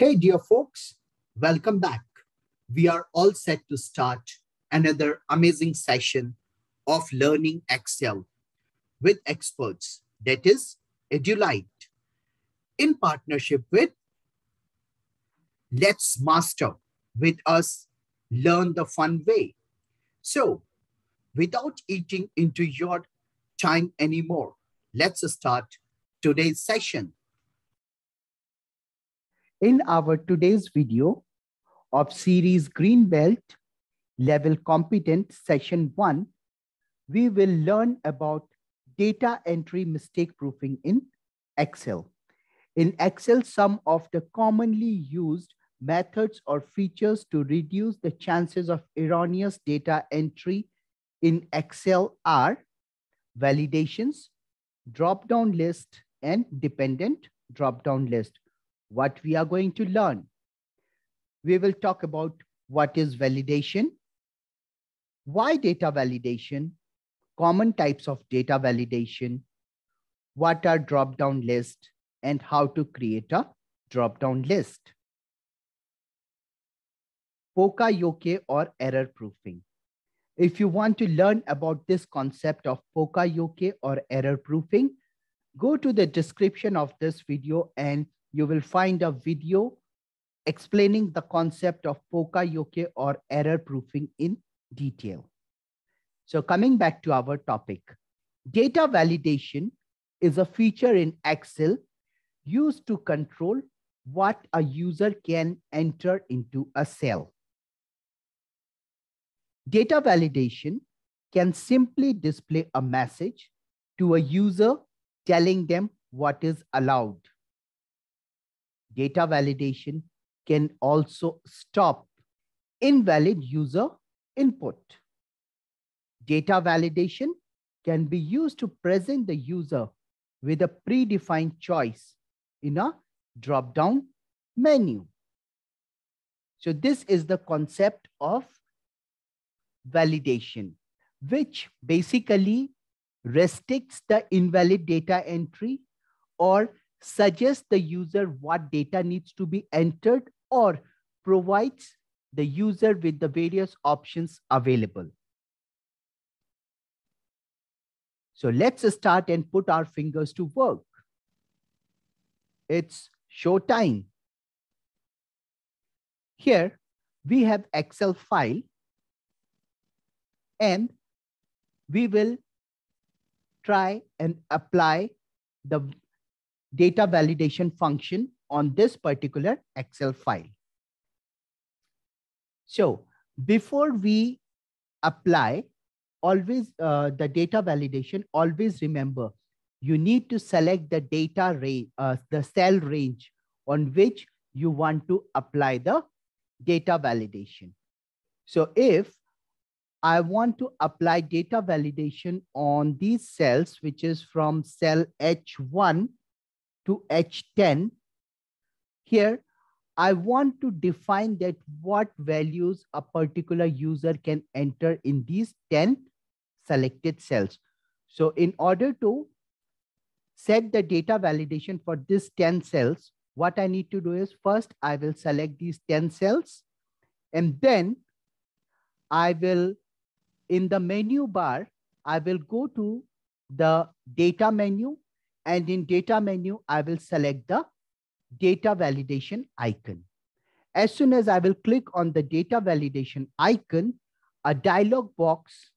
Hey, dear folks, welcome back. We are all set to start another amazing session of Learning Excel with experts, that is, Edulite, in partnership with Let's Master with us, learn the fun way. So, without eating into your time anymore, let's start today's session. In our today's video of series Green Belt Level Competent Session 1, we will learn about data entry mistake proofing in Excel. In Excel, some of the commonly used methods or features to reduce the chances of erroneous data entry in Excel are validations, drop-down list, and dependent drop-down list what we are going to learn. We will talk about what is validation, why data validation, common types of data validation, what are drop-down lists, and how to create a drop-down list. Poka Yoke or error proofing. If you want to learn about this concept of Poka Yoke or error proofing, go to the description of this video and you will find a video explaining the concept of poka yoke or error proofing in detail. So coming back to our topic, data validation is a feature in Excel used to control what a user can enter into a cell. Data validation can simply display a message to a user telling them what is allowed data validation can also stop invalid user input. Data validation can be used to present the user with a predefined choice in a drop-down menu. So this is the concept of validation, which basically restricts the invalid data entry or suggests the user what data needs to be entered or provides the user with the various options available. So let's start and put our fingers to work. It's show time. Here we have Excel file and we will try and apply the data validation function on this particular Excel file. So before we apply, always uh, the data validation, always remember, you need to select the data range, uh, the cell range on which you want to apply the data validation. So if I want to apply data validation on these cells, which is from cell H1 to H10. Here, I want to define that what values a particular user can enter in these 10 selected cells. So in order to set the data validation for these 10 cells, what I need to do is first I will select these 10 cells and then I will, in the menu bar, I will go to the data menu and in data menu, I will select the data validation icon. As soon as I will click on the data validation icon, a dialog box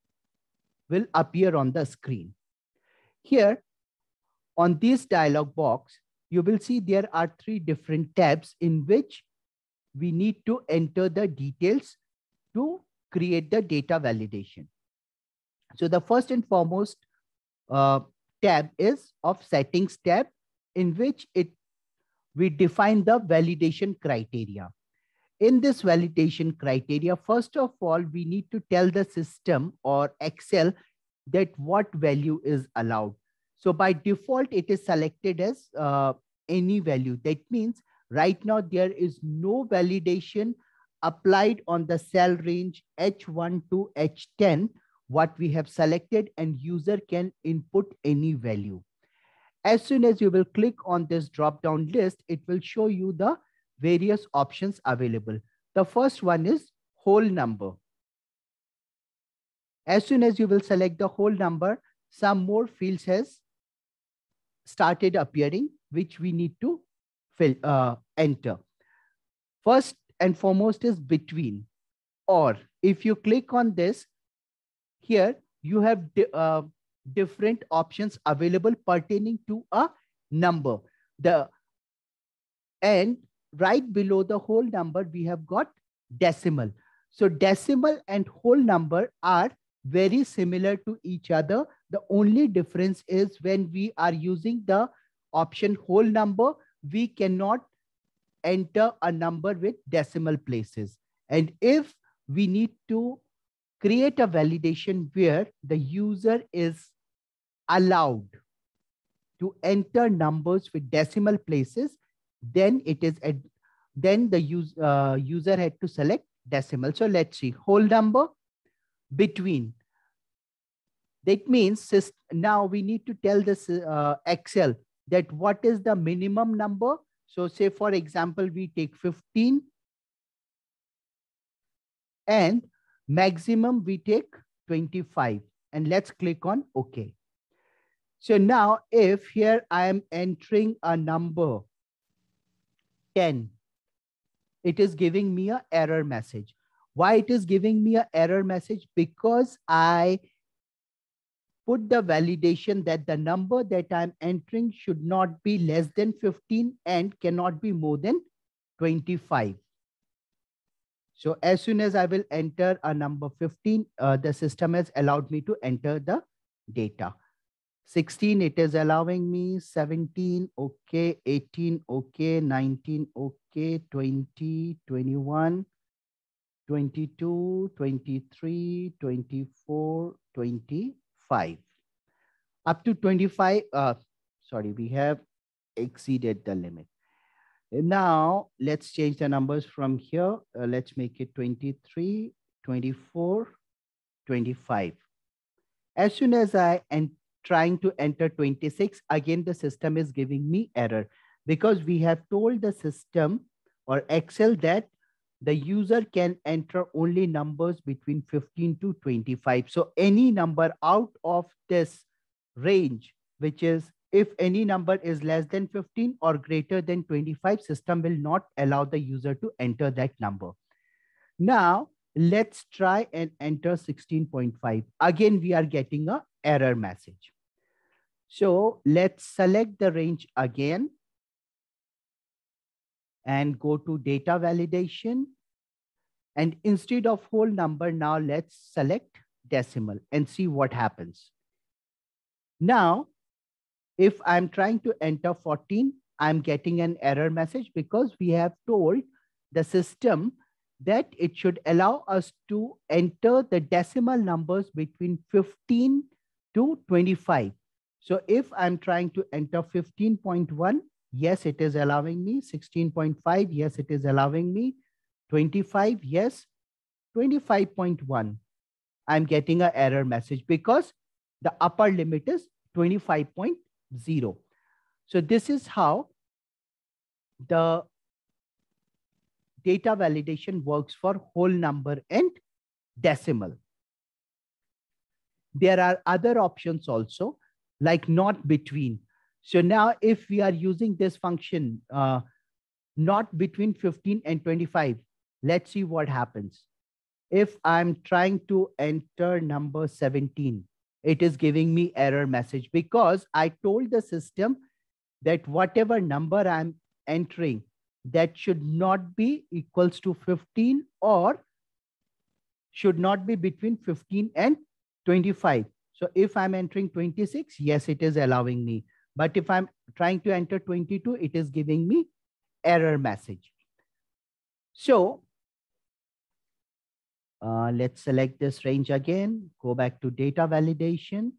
will appear on the screen. Here on this dialog box, you will see there are three different tabs in which we need to enter the details to create the data validation. So the first and foremost uh, tab is of settings tab in which it we define the validation criteria. In this validation criteria, first of all, we need to tell the system or Excel that what value is allowed. So by default, it is selected as uh, any value. That means right now there is no validation applied on the cell range H1 to H10 what we have selected and user can input any value. As soon as you will click on this drop-down list, it will show you the various options available. The first one is whole number. As soon as you will select the whole number, some more fields has started appearing, which we need to fill, uh, enter. First and foremost is between or. If you click on this, here you have uh, different options available pertaining to a number. The and right below the whole number, we have got decimal. So decimal and whole number are very similar to each other. The only difference is when we are using the option whole number, we cannot enter a number with decimal places. And if we need to create a validation where the user is allowed to enter numbers with decimal places then it is at then the use, uh, user had to select decimal so let's see whole number between that means now we need to tell this uh, excel that what is the minimum number so say for example we take 15 and Maximum we take 25 and let's click on OK. So now if here I am entering a number 10, it is giving me a error message. Why it is giving me a error message? Because I put the validation that the number that I'm entering should not be less than 15 and cannot be more than 25. So as soon as I will enter a number 15, uh, the system has allowed me to enter the data. 16, it is allowing me 17, okay, 18, okay, 19, okay, 20, 21, 22, 23, 24, 25. Up to 25, uh, sorry, we have exceeded the limit. Now, let's change the numbers from here. Uh, let's make it 23, 24, 25. As soon as I am trying to enter 26, again, the system is giving me error because we have told the system or Excel that the user can enter only numbers between 15 to 25. So any number out of this range, which is if any number is less than 15 or greater than 25, system will not allow the user to enter that number. Now, let's try and enter 16.5. Again, we are getting a error message. So let's select the range again and go to data validation. And instead of whole number, now let's select decimal and see what happens. Now if I'm trying to enter 14, I'm getting an error message because we have told the system that it should allow us to enter the decimal numbers between 15 to 25. So if I'm trying to enter 15.1, yes, it is allowing me. 16.5, yes, it is allowing me. 25, yes. 25.1, I'm getting an error message because the upper limit is 25.1 zero. So this is how the data validation works for whole number and decimal. There are other options also, like not between. So now if we are using this function, uh, not between 15 and 25, let's see what happens. If I'm trying to enter number 17, it is giving me error message because I told the system that whatever number I'm entering that should not be equals to 15 or should not be between 15 and 25. So if I'm entering 26, yes, it is allowing me. But if I'm trying to enter 22, it is giving me error message. So uh, let's select this range again, go back to data validation.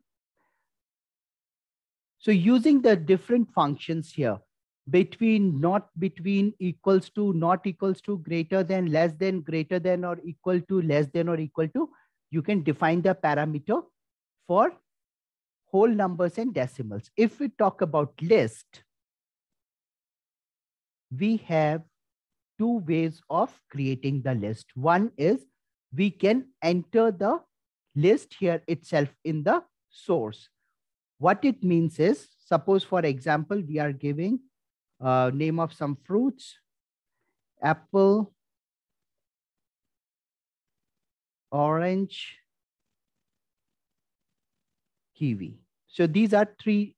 So using the different functions here, between, not between, equals to, not equals to, greater than, less than, greater than, or equal to, less than, or equal to, you can define the parameter for whole numbers and decimals. If we talk about list, we have two ways of creating the list. One is we can enter the list here itself in the source. What it means is, suppose for example, we are giving uh, name of some fruits, apple, orange, kiwi. So these are three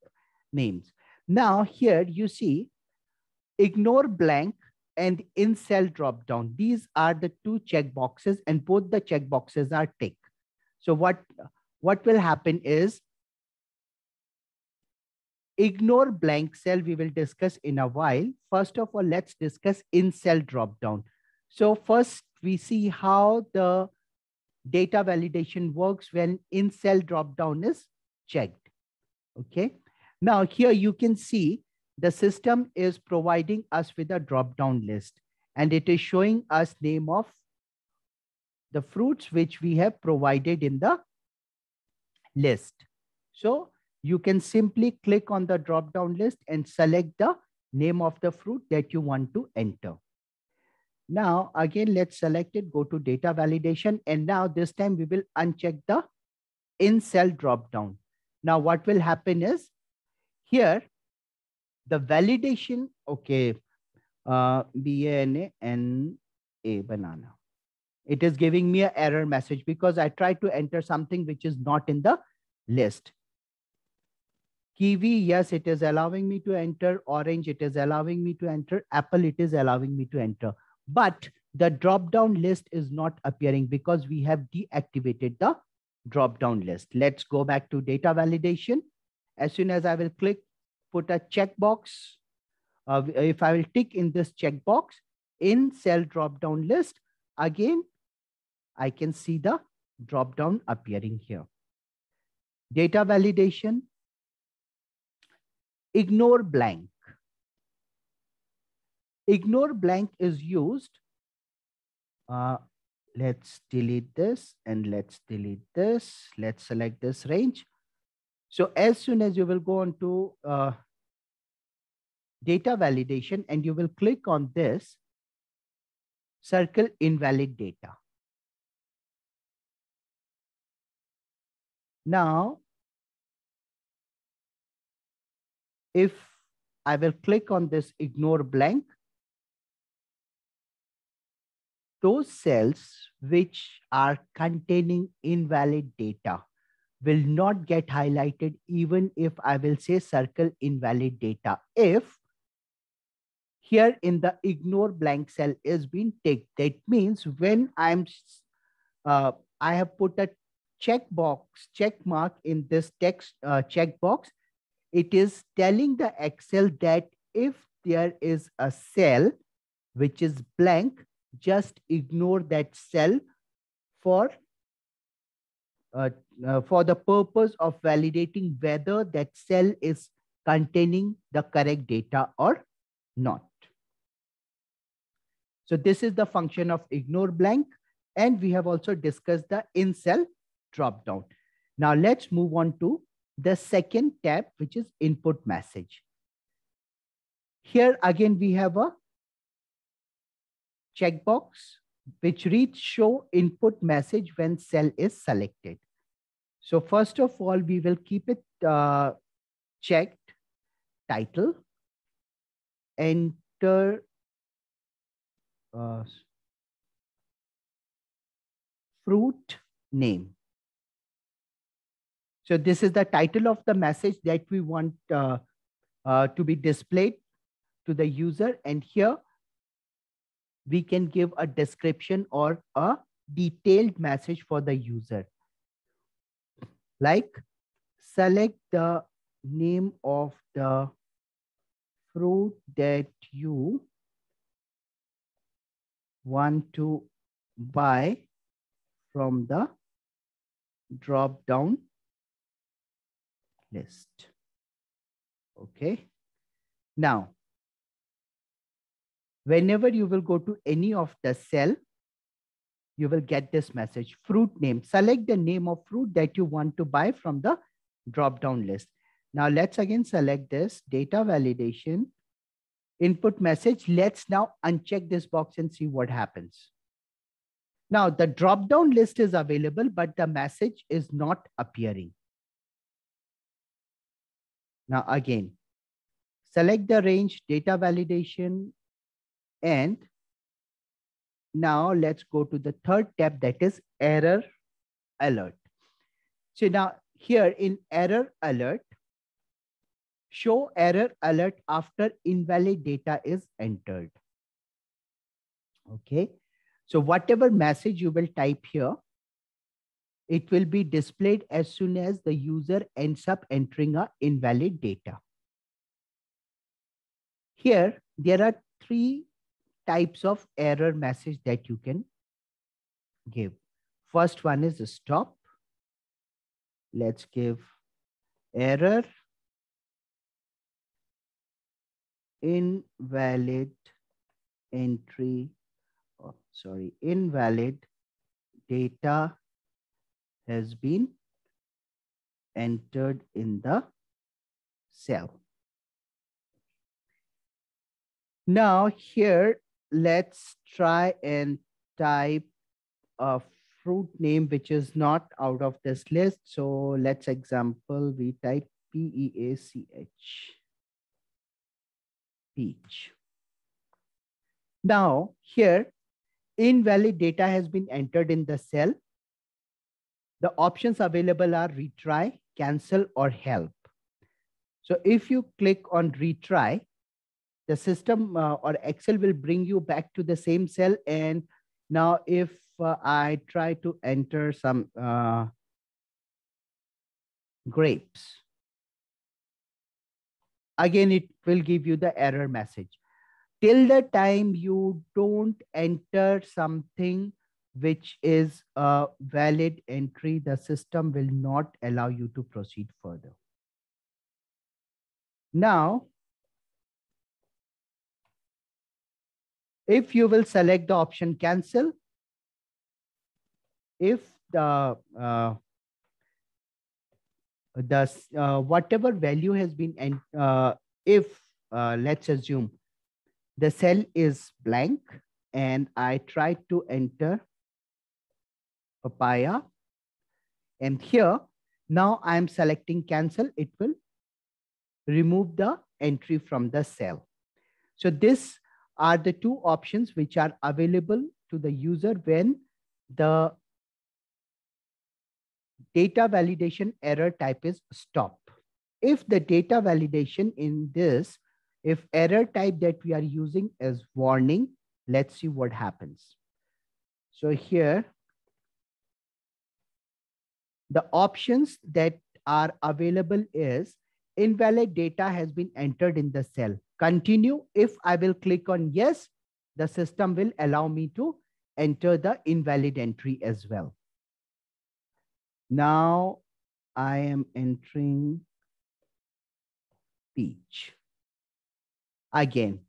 names. Now here you see, ignore blank and in cell dropdown. These are the two checkboxes and both the checkboxes are tick. So what, what will happen is ignore blank cell we will discuss in a while. First of all, let's discuss in cell dropdown. So first we see how the data validation works when in cell dropdown is checked. Okay. Now here you can see the system is providing us with a drop-down list and it is showing us name of the fruits which we have provided in the list. So you can simply click on the drop-down list and select the name of the fruit that you want to enter. Now, again, let's select it, go to data validation. And now this time we will uncheck the in cell drop down. Now what will happen is here the validation okay uh, b-a-n-a-n-a banana it is giving me an error message because i tried to enter something which is not in the list kiwi yes it is allowing me to enter orange it is allowing me to enter apple it is allowing me to enter but the drop down list is not appearing because we have deactivated the drop down list let's go back to data validation as soon as i will click put a checkbox. Uh, if I will tick in this checkbox in cell drop-down list, again, I can see the drop-down appearing here. Data validation, ignore blank. Ignore blank is used. Uh, let's delete this and let's delete this. Let's select this range. So as soon as you will go on to uh, data validation and you will click on this, circle invalid data. Now, if I will click on this ignore blank, those cells which are containing invalid data will not get highlighted even if I will say circle invalid data. If here in the ignore blank cell is being ticked, that means when I'm uh, I have put a checkbox, check mark in this text uh, checkbox, it is telling the Excel that if there is a cell which is blank, just ignore that cell for uh, uh, for the purpose of validating whether that cell is containing the correct data or not. So this is the function of ignore blank. And we have also discussed the in cell dropdown. Now let's move on to the second tab, which is input message. Here again, we have a checkbox which reads show input message when cell is selected. So first of all, we will keep it uh, checked, title, enter, uh, fruit name. So this is the title of the message that we want uh, uh, to be displayed to the user. And here we can give a description or a detailed message for the user like select the name of the fruit that you want to buy from the drop down list. Okay. Now, whenever you will go to any of the cell, you will get this message, fruit name. Select the name of fruit that you want to buy from the drop-down list. Now let's again select this data validation input message. Let's now uncheck this box and see what happens. Now the drop-down list is available, but the message is not appearing. Now again, select the range data validation and now let's go to the third tab that is error alert. So now here in error alert, show error alert after invalid data is entered. Okay. So whatever message you will type here, it will be displayed as soon as the user ends up entering a invalid data. Here, there are three types of error message that you can give. First one is stop. Let's give error invalid entry oh, sorry invalid data has been entered in the cell now here let's try and type a fruit name which is not out of this list. So let's example, we type P-E-A-C-H, peach. Now here, invalid data has been entered in the cell. The options available are retry, cancel, or help. So if you click on retry, the system uh, or Excel will bring you back to the same cell. And now if uh, I try to enter some uh, grapes, again, it will give you the error message. Till the time you don't enter something which is a valid entry, the system will not allow you to proceed further. Now, If you will select the option cancel, if the uh, the uh, whatever value has been uh, if uh, let's assume the cell is blank and I try to enter papaya and here now I'm selecting cancel it will remove the entry from the cell so this are the two options which are available to the user when the data validation error type is stop. If the data validation in this, if error type that we are using is warning, let's see what happens. So here, the options that are available is invalid data has been entered in the cell. Continue. If I will click on yes, the system will allow me to enter the invalid entry as well. Now I am entering peach. Again,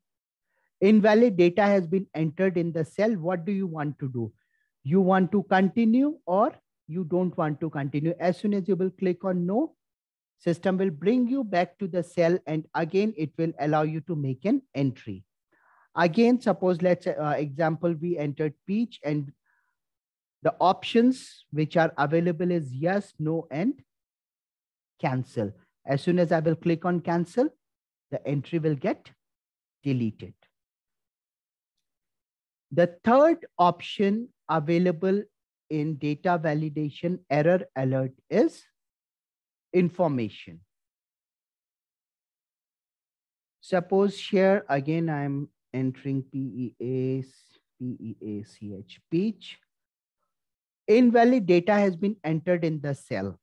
invalid data has been entered in the cell. What do you want to do? You want to continue or you don't want to continue. As soon as you will click on no, System will bring you back to the cell and again, it will allow you to make an entry. Again, suppose let's uh, example, we entered peach and the options which are available is yes, no, and cancel. As soon as I will click on cancel, the entry will get deleted. The third option available in data validation error alert is information. Suppose here again, I'm entering PEAs, PEACH, peach. Invalid data has been entered in the cell.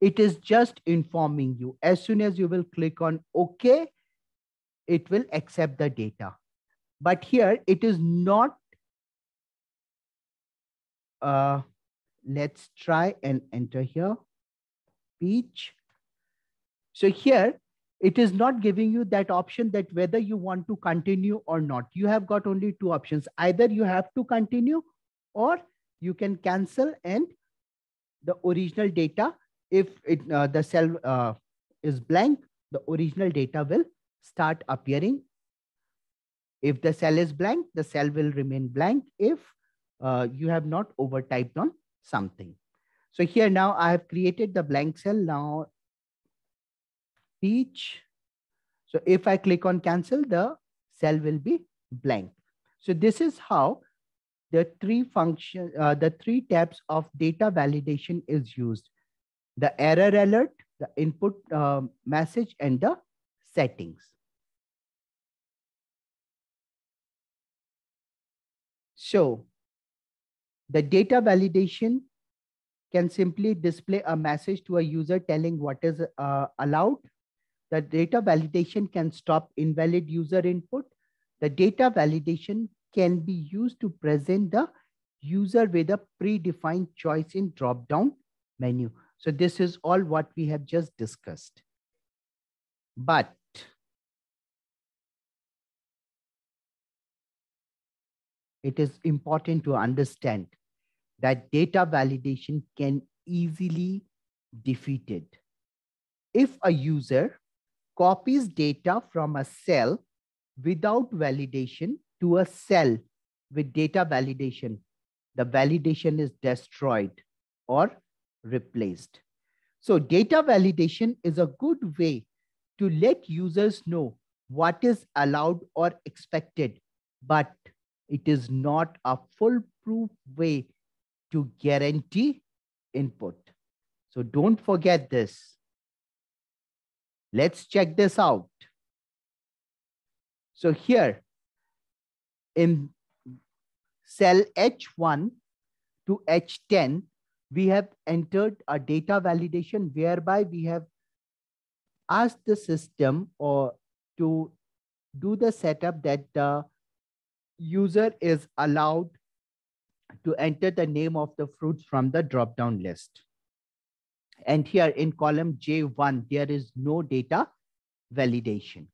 It is just informing you. As soon as you will click on OK, it will accept the data. But here it is not. Uh, let's try and enter here speech. So here it is not giving you that option that whether you want to continue or not. You have got only two options. Either you have to continue or you can cancel and the original data, if it, uh, the cell uh, is blank, the original data will start appearing. If the cell is blank, the cell will remain blank if uh, you have not overtyped on something. So here now I have created the blank cell. Now each. So if I click on cancel, the cell will be blank. So this is how the three function, uh, the three tabs of data validation is used. The error alert, the input uh, message, and the settings. So the data validation can simply display a message to a user telling what is uh, allowed. The data validation can stop invalid user input. The data validation can be used to present the user with a predefined choice in drop-down menu. So this is all what we have just discussed. But it is important to understand that data validation can easily defeated. If a user copies data from a cell without validation to a cell with data validation, the validation is destroyed or replaced. So data validation is a good way to let users know what is allowed or expected, but it is not a foolproof way to guarantee input. So don't forget this. Let's check this out. So here in cell H1 to H10, we have entered a data validation whereby we have asked the system or to do the setup that the user is allowed to enter the name of the fruits from the drop-down list. And here in column J1, there is no data validation.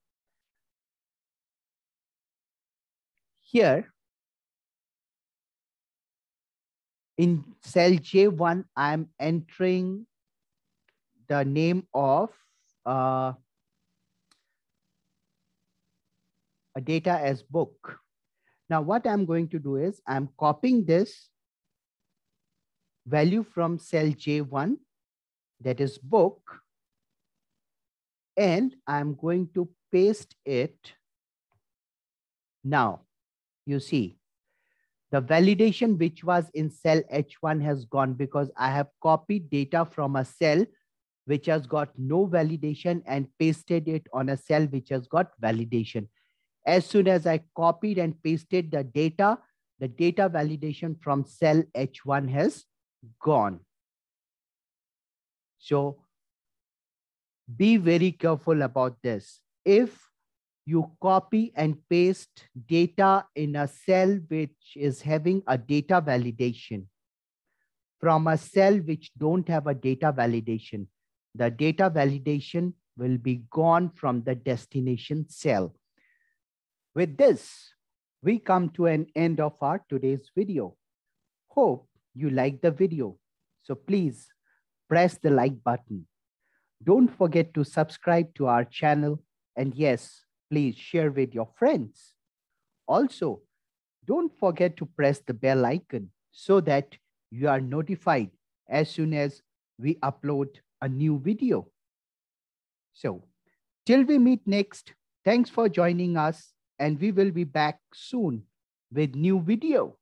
Here, in cell J1, I'm entering the name of uh, a data as book. Now what I'm going to do is I'm copying this value from cell J1, that is book, and I'm going to paste it. Now, you see, the validation which was in cell H1 has gone because I have copied data from a cell which has got no validation and pasted it on a cell which has got validation. As soon as I copied and pasted the data, the data validation from cell H1 has gone. So be very careful about this. If you copy and paste data in a cell which is having a data validation from a cell which don't have a data validation, the data validation will be gone from the destination cell. With this, we come to an end of our today's video. Hope you liked the video. So please press the like button. Don't forget to subscribe to our channel. And yes, please share with your friends. Also, don't forget to press the bell icon so that you are notified as soon as we upload a new video. So, till we meet next, thanks for joining us and we will be back soon with new video.